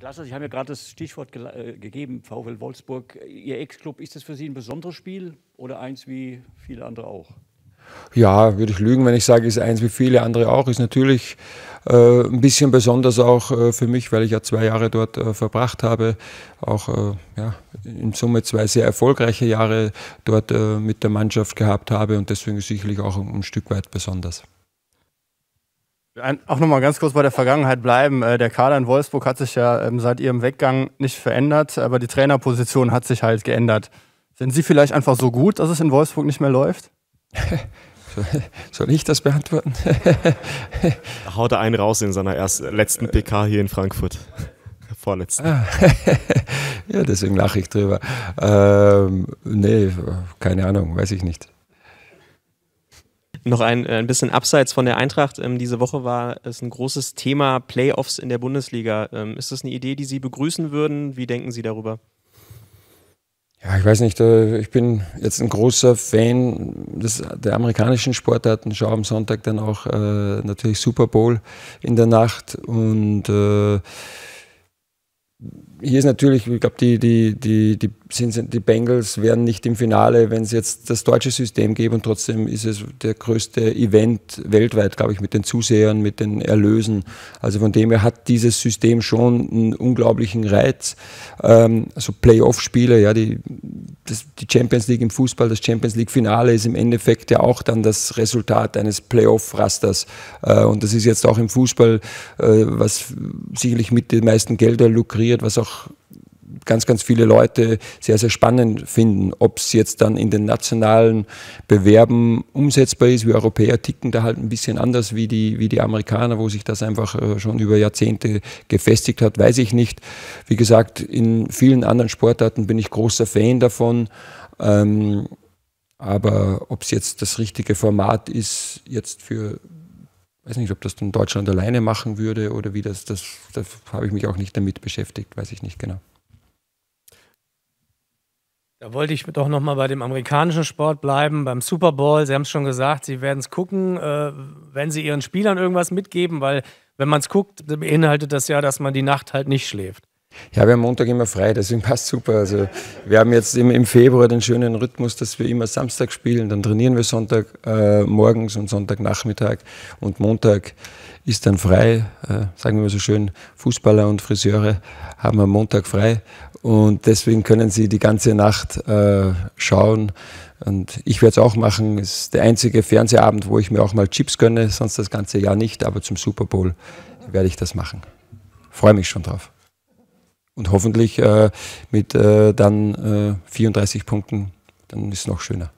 Klasse, Sie haben ja gerade das Stichwort ge äh, gegeben, VfL Wolfsburg. Ihr Ex-Club, ist das für Sie ein besonderes Spiel oder eins wie viele andere auch? Ja, würde ich lügen, wenn ich sage, ist eins wie viele andere auch. Ist natürlich äh, ein bisschen besonders auch äh, für mich, weil ich ja zwei Jahre dort äh, verbracht habe. Auch äh, ja, in Summe zwei sehr erfolgreiche Jahre dort äh, mit der Mannschaft gehabt habe und deswegen sicherlich auch ein, ein Stück weit besonders. Auch nochmal ganz kurz bei der Vergangenheit bleiben. Äh, der Kader in Wolfsburg hat sich ja ähm, seit ihrem Weggang nicht verändert, aber die Trainerposition hat sich halt geändert. Sind Sie vielleicht einfach so gut, dass es in Wolfsburg nicht mehr läuft? Soll ich das beantworten? Haut er einen raus in seiner ersten, letzten äh. PK hier in Frankfurt. Vorletzten. Ah. ja, deswegen lache ich drüber. Ähm, nee, keine Ahnung, weiß ich nicht. Noch ein, äh, ein bisschen abseits von der Eintracht. Ähm, diese Woche war es ein großes Thema Playoffs in der Bundesliga. Ähm, ist das eine Idee, die Sie begrüßen würden? Wie denken Sie darüber? Ja, ich weiß nicht. Äh, ich bin jetzt ein großer Fan des, der amerikanischen Sportarten. Schau am Sonntag dann auch äh, natürlich Super Bowl in der Nacht und äh, hier ist natürlich, ich glaube, die, die, die, die, sind, die Bengals wären nicht im Finale, wenn es jetzt das deutsche System gäbe. Und trotzdem ist es der größte Event weltweit, glaube ich, mit den Zusehern, mit den Erlösen. Also von dem her hat dieses System schon einen unglaublichen Reiz. Ähm, also Playoff-Spiele, ja, die, das, die Champions League im Fußball, das Champions League-Finale ist im Endeffekt ja auch dann das Resultat eines Playoff-Rasters. Äh, und das ist jetzt auch im Fußball, äh, was sicherlich mit den meisten Geldern lukriert, was auch einfach ganz, ganz viele Leute sehr, sehr spannend finden. Ob es jetzt dann in den nationalen Bewerben umsetzbar ist, wir Europäer ticken da halt ein bisschen anders wie die, wie die Amerikaner, wo sich das einfach äh, schon über Jahrzehnte gefestigt hat, weiß ich nicht. Wie gesagt, in vielen anderen Sportarten bin ich großer Fan davon. Ähm, aber ob es jetzt das richtige Format ist, jetzt für weiß nicht, ob das dann Deutschland alleine machen würde oder wie das, das, das habe ich mich auch nicht damit beschäftigt, weiß ich nicht genau. Da wollte ich doch nochmal bei dem amerikanischen Sport bleiben, beim Super Bowl. Sie haben es schon gesagt, Sie werden es gucken, äh, wenn Sie Ihren Spielern irgendwas mitgeben, weil wenn man es guckt, beinhaltet das ja, dass man die Nacht halt nicht schläft. Ja, wir haben Montag immer frei, deswegen passt super. Also wir haben jetzt im, im Februar den schönen Rhythmus, dass wir immer Samstag spielen, dann trainieren wir Sonntag äh, morgens und Sonntagnachmittag und Montag ist dann frei. Äh, sagen wir mal so schön, Fußballer und Friseure haben am Montag frei und deswegen können sie die ganze Nacht äh, schauen. Und ich werde es auch machen. Es ist der einzige Fernsehabend, wo ich mir auch mal Chips gönne, sonst das ganze Jahr nicht, aber zum Super Bowl werde ich das machen. Freue mich schon drauf und hoffentlich äh, mit äh, dann äh, 34 Punkten, dann ist es noch schöner.